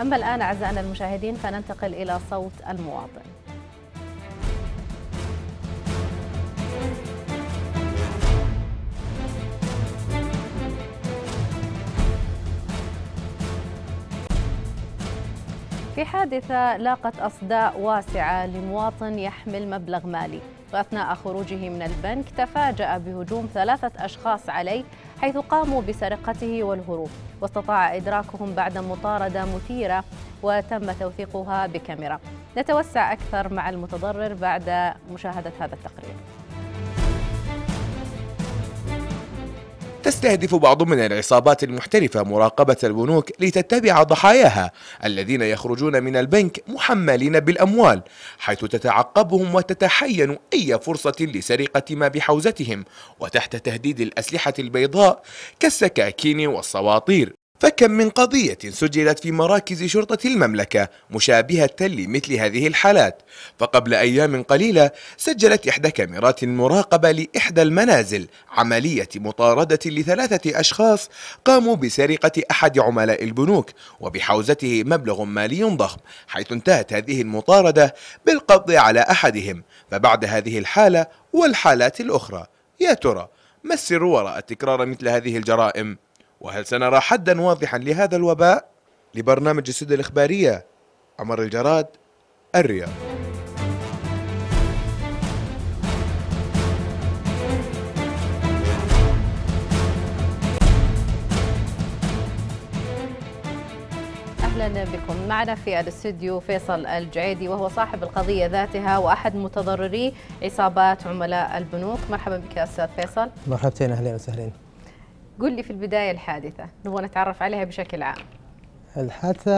أما الآن أعزائنا المشاهدين فننتقل إلى صوت المواطن في حادثة لاقت أصداء واسعة لمواطن يحمل مبلغ مالي وأثناء خروجه من البنك تفاجأ بهجوم ثلاثة أشخاص عليه حيث قاموا بسرقته والهروب واستطاع إدراكهم بعد مطاردة مثيرة وتم توثيقها بكاميرا نتوسع أكثر مع المتضرر بعد مشاهدة هذا التقرير تستهدف بعض من العصابات المحترفة مراقبة البنوك لتتبع ضحاياها الذين يخرجون من البنك محملين بالأموال حيث تتعقبهم وتتحين أي فرصة لسرقة ما بحوزتهم وتحت تهديد الأسلحة البيضاء كالسكاكين والصواطير فكم من قضية سجلت في مراكز شرطة المملكة مشابهة لمثل هذه الحالات فقبل أيام قليلة سجلت إحدى كاميرات المراقبة لإحدى المنازل عملية مطاردة لثلاثة أشخاص قاموا بسرقة أحد عملاء البنوك وبحوزته مبلغ مالي ضخم حيث انتهت هذه المطاردة بالقبض على أحدهم فبعد هذه الحالة والحالات الأخرى يا ترى ما السر وراء تكرار مثل هذه الجرائم؟ وهل سنرى حدا واضحا لهذا الوباء؟ لبرنامج السد الإخبارية عمر الجراد الرياض اهلا بكم معنا في الاستديو فيصل الجعيدي وهو صاحب القضيه ذاتها واحد متضرري عصابات عملاء البنوك مرحبا بك استاذ فيصل مرحبتين اهلا وسهلا قل لي في البداية الحادثة نبغى نتعرف عليها بشكل عام الحادثة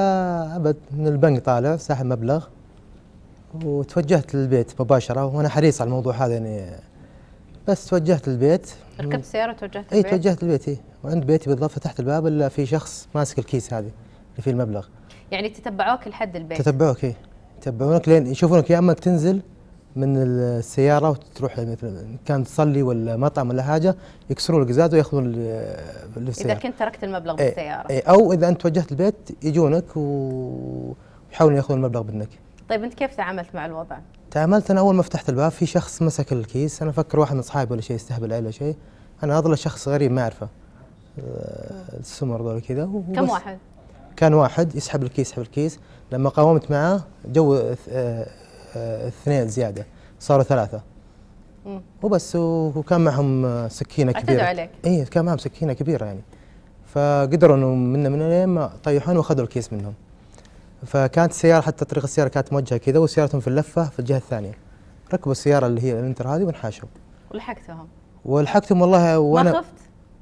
أبد من البنك طالع ساحب مبلغ وتوجهت للبيت مباشرة وأنا حريص على الموضوع هذا يعني بس توجهت للبيت ركبت سيارة توجهت للبيت؟ اي توجهت للبيت اي وعند بيتي بالضبط فتحت الباب إلا في شخص ماسك الكيس هذه اللي فيه المبلغ يعني تتبعوك لحد البيت؟ تتبعوك اي يتبعونك لين يشوفونك يا اما تنزل من السياره وتروح يعني مثلا كان تصلي ولا مطعم ولا حاجه يكسروا القزاز وياخذون اللي السياره اذا كنت تركت المبلغ إيه، بالسياره اي او اذا انت توجهت البيت يجونك ويحاولون ياخذون المبلغ منك طيب انت كيف تعاملت مع الوضع؟ تعاملت انا اول ما فتحت الباب في شخص مسك الكيس انا افكر واحد من اصحابي ولا شيء يستهبل علي ولا شيء انا اظل شخص غريب ما اعرفه آه، السمر ذول كذا كم واحد؟ كان واحد يسحب الكيس يسحب الكيس لما قاومت معاه جو آه، آه، اثنين زياده صاروا ثلاثه مم. وبس وكان معهم سكينه كبيره اعتدوا عليك اي كان معهم سكينه كبيره يعني فقدروا انه من من ما طيحون واخذوا الكيس منهم فكانت السياره حتى طريق السياره كانت موجهه كذا وسيارتهم في اللفه في الجهه الثانيه ركبوا السياره اللي هي الانتر هذه وانحاشوا ولحقتهم ولحقتهم والله وانا ما خفت؟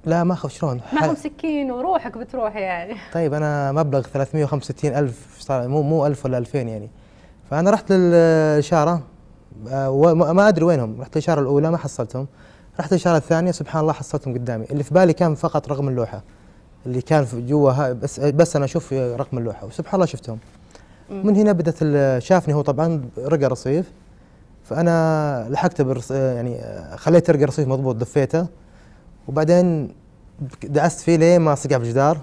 لا ما خفت شلون معهم سكين وروحك بتروح يعني طيب انا مبلغ 365 الف مو مو 1000 ولا 2000 يعني فانا رحت للاشاره آه، وما ادري وينهم رحت الاشاره الاولى ما حصلتهم رحت الاشاره الثانيه سبحان الله حصلتهم قدامي اللي في بالي كان فقط رقم اللوحه اللي كان جوا بس بس انا اشوف رقم اللوحه وسبحان الله شفتهم من هنا بدات شافني هو طبعا رقى رصيف فانا لحقته برص آه، يعني آه، خليته رقى رصيف مضبوط دفيته وبعدين دعست فيه لين ما صقع في الجدار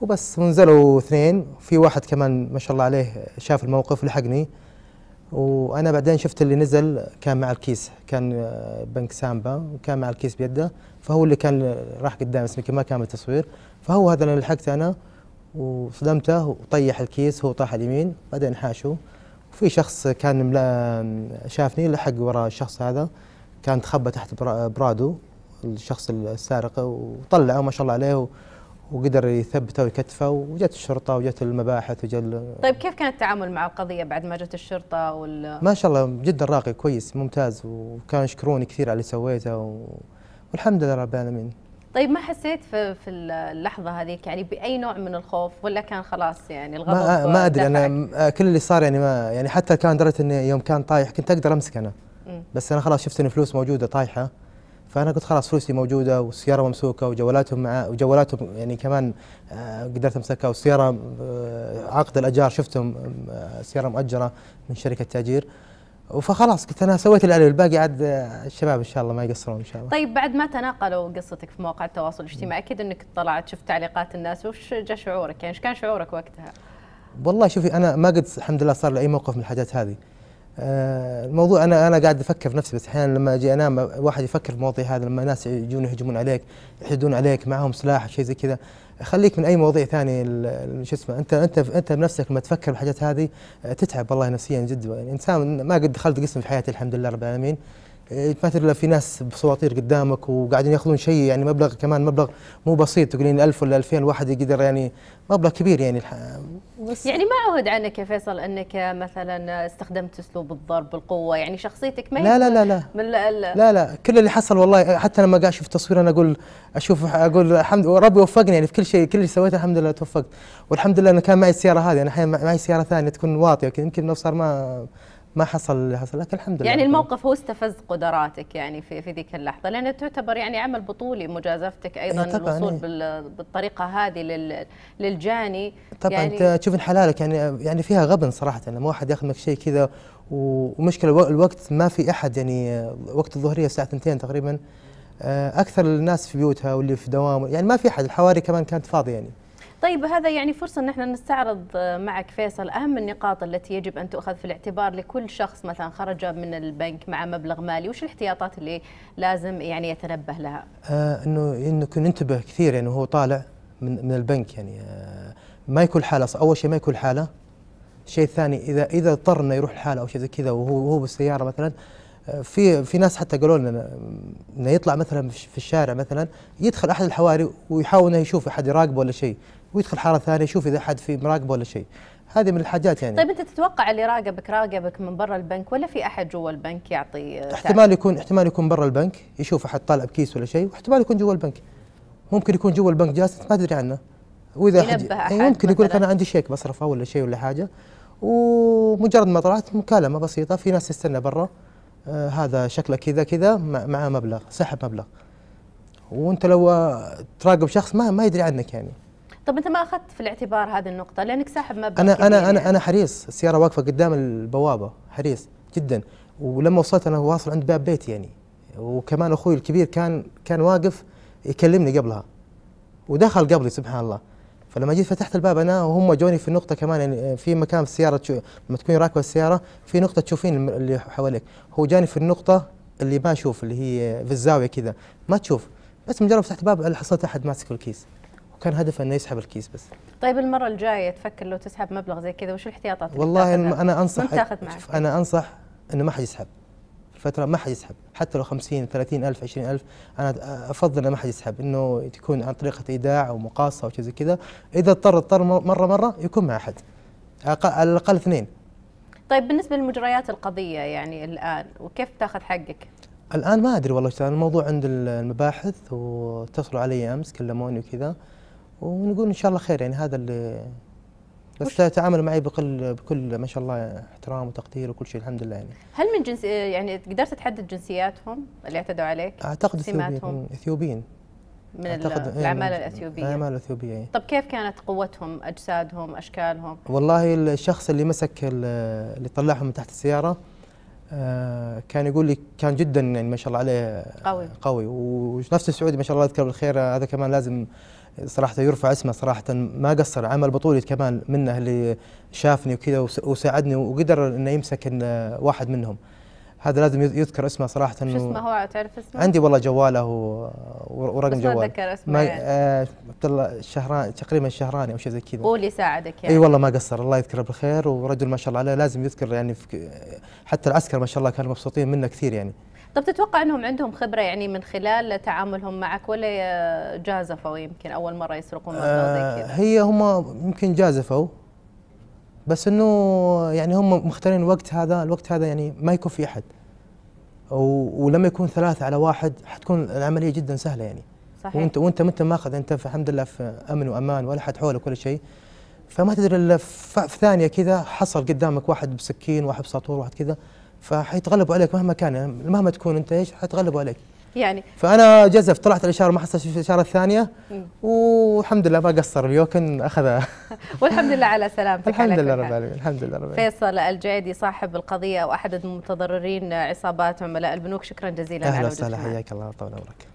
وبس ونزلوا اثنين في واحد كمان ما شاء الله عليه شاف الموقف لحقني وانا بعدين شفت اللي نزل كان مع الكيس كان آه، بنك سامبا وكان مع الكيس بيده فهو اللي كان راح قدام اسمي ما كان بالتصوير فهو هذا اللي لحقته انا وصدمته وطيح الكيس هو طاح اليمين بعدين حاشه وفي شخص كان شافني لحق ورا الشخص هذا كان تخبى تحت برادو الشخص السارق وطلعه ما شاء الله عليه وقدر يثبته ويكتفه وجت الشرطه وجت المباحث وجت طيب كيف كان التعامل مع القضيه بعد ما جت الشرطه وال ما شاء الله جدا راقي كويس ممتاز وكانوا يشكروني كثير على اللي سويته و... والحمد لله رب العالمين طيب ما حسيت في, في اللحظه هذيك يعني باي نوع من الخوف ولا كان خلاص يعني الغضب ما, ما ادري انا كل اللي صار يعني ما يعني حتى كان درت اني يوم كان طايح كنت اقدر امسك انا بس انا خلاص شفت ان فلوس موجوده طايحه فانا قلت خلاص فلوسي موجوده والسياره ممسوكه وجوالاتهم مع وجوالاتهم يعني كمان آه، قدرت امسكها والسياره آه، عقد الاجار شفتهم آه، سياره مؤجره من شركه تاجير فخلاص قلت انا سويت اللي الباقي والباقي عاد الشباب ان شاء الله ما يقصرون ان شاء الله. طيب بعد ما تناقلوا قصتك في مواقع التواصل الاجتماعي اكيد انك طلعت شفت تعليقات الناس وش جاء شعورك يعني ايش كان شعورك وقتها؟ والله شوفي انا ما قد الحمد لله صار لي اي موقف من الحاجات هذه. آه، الموضوع انا انا قاعد افكر في نفسي بس احيانا لما اجي انام واحد يفكر في المواضيع هذا لما ناس يجون يهجمون عليك يحدون عليك معهم سلاح شيء زي كذا خليك من اي مواضيع ثانيه شو اسمه انت انت انت بنفسك لما تفكر بالحاجات هذه آه، تتعب والله نفسيا جدا يعني انسان ما قد دخلت قسم في حياتي الحمد لله رب العالمين له في ناس بسواطير قدامك وقاعدين ياخذون شيء يعني مبلغ كمان مبلغ مو بسيط تقولين 1000 ولا 2000 الواحد يقدر يعني مبلغ كبير يعني بس يعني ما عهد عنك يا فيصل انك مثلا استخدمت اسلوب الضرب بالقوه يعني شخصيتك ما لا لا لا لا من لا لا كل اللي حصل والله حتى لما قاعد اشوف التصوير انا اقول اشوف اقول الحمد ربي وفقني يعني في كل شيء كل اللي سويته الحمد لله توفقت والحمد لله انا كان معي السياره هذه انا يعني الحين معي سياره ثانيه تكون واطيه يمكن صار ما ما حصل اللي حصل لكن الحمد لله يعني الموقف هو استفز قدراتك يعني في في ذيك اللحظه لان تعتبر يعني عمل بطولي مجازفتك ايضا طبعًا الوصول إيه. بالطريقه هذه للجاني طبعا يعني تشوف حلالك يعني يعني فيها غبن صراحه لما يعني واحد ياخذ منك شيء كذا ومشكله الوقت ما في احد يعني وقت الظهريه الساعه 2 تقريبا آه، اكثر الناس في بيوتها واللي في دوام يعني ما في احد الحواري كمان كانت فاضيه يعني طيب هذا يعني فرصة أن احنا نستعرض آه، معك فيصل أهم النقاط التي يجب أن تؤخذ في الاعتبار لكل شخص مثلا خرج من البنك مع مبلغ مالي وش الاحتياطات اللي لازم يعني يتنبه لها؟ آه إنه إنه ننتبه كثير يعني وهو طالع من من البنك يعني آه ما يكون حالة أول شيء ما يكون حالة الشيء الثاني إذا إذا اضطر إنه يروح لحاله أو شيء زي كذا وهو وهو بالسيارة مثلا آه، في في ناس حتى قالوا لنا انه يطلع مثلا في الشارع مثلا يدخل احد الحواري ويحاول انه يشوف احد يراقبه ولا شيء ويدخل حاره ثانيه يشوف اذا حد في مراقبه ولا شيء هذه من الحاجات يعني طيب انت تتوقع اللي راقبك راقبك من برا البنك ولا في احد جوا البنك يعطي احتمال يكون احتمال يكون برا البنك يشوف احد طالع بكيس ولا شيء واحتمال يكون جوا البنك ممكن يكون جوا البنك جالس ما تدري عنه واذا حد يعني ممكن يقول لك انا عندي شيك بصرفه ولا شيء ولا حاجه ومجرد ما طلعت مكالمه بسيطه في ناس تستنى برا آه هذا شكله كذا كذا معاه مبلغ سحب مبلغ وانت لو تراقب شخص ما ما يدري عنك يعني طب انت ما اخذت في الاعتبار هذه النقطه لانك ساحب مبلغ انا انا انا انا حريص السياره واقفه قدام البوابه حريص جدا ولما وصلت انا واصل عند باب بيتي يعني وكمان اخوي الكبير كان كان واقف يكلمني قبلها ودخل قبلي سبحان الله فلما جيت فتحت الباب انا وهم جوني في النقطه كمان يعني في مكان في السياره تشو... لما تكوني راكبه السياره في نقطه تشوفين اللي حواليك هو جاني في النقطه اللي ما اشوف اللي هي في الزاويه كذا ما تشوف بس مجرد فتحت الباب حصلت احد ماسك في الكيس وكان هدفه انه يسحب الكيس بس طيب المره الجايه تفكر لو تسحب مبلغ زي كذا وش الاحتياطات والله انا انصح انا انصح انه ما حد يسحب فترة ما حد يسحب حتى لو 50 30 ألف 20 ألف أنا أفضل أنه ما حد يسحب إنه تكون عن طريقة إيداع أو مقاصة أو شيء زي كذا إذا اضطر اضطر مرة مرة يكون مع أحد على الأقل اثنين طيب بالنسبة للمجريات القضية يعني الآن وكيف تاخذ حقك؟ الآن ما أدري والله الموضوع عند المباحث واتصلوا علي أمس كلموني وكذا ونقول ان شاء الله خير يعني هذا اللي بس تعامل معي بكل بكل ما شاء الله احترام وتقدير وكل شيء الحمد لله يعني هل من جنس يعني قدرت تحدد جنسياتهم اللي اعتدوا عليك؟ اعتقد اثيوبيين اثيوبيين من أعتقد إيه، العمالة الأثيوبية العمالة الأثيوبية إيه. طب كيف كانت قوتهم أجسادهم أشكالهم والله الشخص اللي مسك اللي طلعهم من تحت السيارة آه، كان يقول لي كان جدا يعني ما شاء الله عليه قوي قوي ونفس السعودي ما شاء الله يذكره بالخير هذا كمان لازم صراحه يرفع اسمه صراحه ما قصر عمل بطولي كمان منه اللي شافني وكذا وساعدني وقدر انه يمسك إن واحد منهم هذا لازم يذكر اسمه صراحه شو اسمه هو تعرف اسمه؟ عندي والله جواله ورقم جواله ما اتذكر اسمه يعني. آه، عبد يعني. الله تقريبا الشهراني او شيء زي كذا هو اللي ساعدك يعني اي والله ما قصر الله يذكره بالخير ورجل ما شاء الله عليه لازم يذكر يعني حتى العسكر ما شاء الله كانوا مبسوطين منه كثير يعني طب تتوقع انهم عندهم خبره يعني من خلال تعاملهم معك ولا جازفوا يمكن اول مره يسرقون آه زي كذا؟ هي هم يمكن جازفوا بس انه يعني هم مختارين الوقت هذا الوقت هذا يعني ما يكون في احد ولما يكون ثلاثة على واحد حتكون العملية جدا سهلة يعني صحيح وانت وانت انت ماخذ انت الحمد لله في امن وامان ولا حد حولك ولا شيء فما تدري الا في ثانية كذا حصل قدامك واحد بسكين واحد بساطور واحد كذا فحيتغلبوا عليك مهما كان مهما تكون انت ايش حيتغلبوا عليك يعني فانا جزف طلعت الاشاره ما حصلت في الاشاره الثانيه والحمد لله ما قصر اليوكن اخذها والحمد لله على سلامتك الحمد لله رب العالمين الحمد لله رب العالمين فيصل الجعيدي صاحب القضيه واحد المتضررين عصابات عملاء البنوك شكرا جزيلا اهلا وسهلا حياك الله طول عمرك